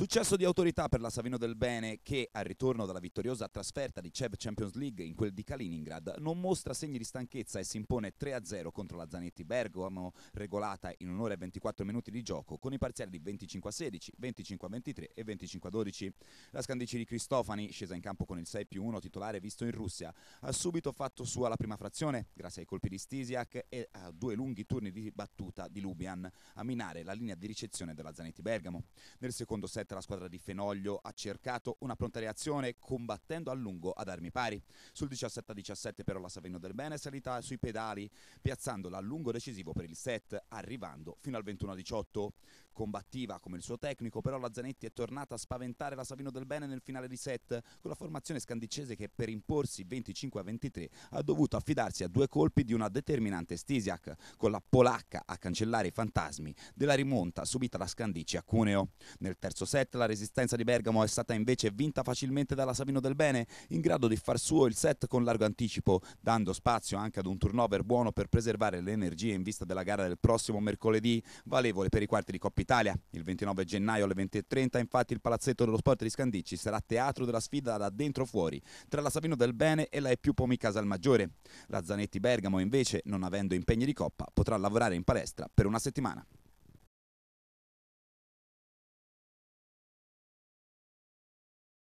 Successo di autorità per la Savino del Bene che, al ritorno dalla vittoriosa trasferta di Cev Champions League in quel di Kaliningrad, non mostra segni di stanchezza e si impone 3-0 contro la Zanetti Bergamo, regolata in un'ora e 24 minuti di gioco, con i parziali di 25-16, 25-23 e 25-12. La Scandici di Cristofani, scesa in campo con il 6 1 titolare visto in Russia, ha subito fatto sua la prima frazione, grazie ai colpi di Stisiak e a due lunghi turni di battuta di Lubian, a minare la linea di ricezione della Zanetti Bergamo. Nel secondo set Sicuramente la squadra di Fenoglio ha cercato una pronta reazione combattendo a lungo ad armi pari. Sul 17-17 però la Savino del Bene è salita sui pedali piazzando l'allungo decisivo per il set arrivando fino al 21-18. Combattiva come il suo tecnico però la Zanetti è tornata a spaventare la Savino del Bene nel finale di set con la formazione scandicese che per imporsi 25-23 ha dovuto affidarsi a due colpi di una determinante Stisiak con la polacca a cancellare i fantasmi della rimonta subita da Scandici a Cuneo. Nel terzo set la resistenza di Bergamo è stata invece vinta facilmente dalla Savino Del Bene, in grado di far suo il set con largo anticipo, dando spazio anche ad un turnover buono per preservare le energie in vista della gara del prossimo mercoledì, valevole per i quarti di Coppa Italia. Il 29 gennaio alle 20.30 infatti il palazzetto dello sport di Scandicci sarà teatro della sfida da dentro fuori, tra la Savino Del Bene e la Epiu Pomi Casalmaggiore. La Zanetti Bergamo invece, non avendo impegni di coppa, potrà lavorare in palestra per una settimana.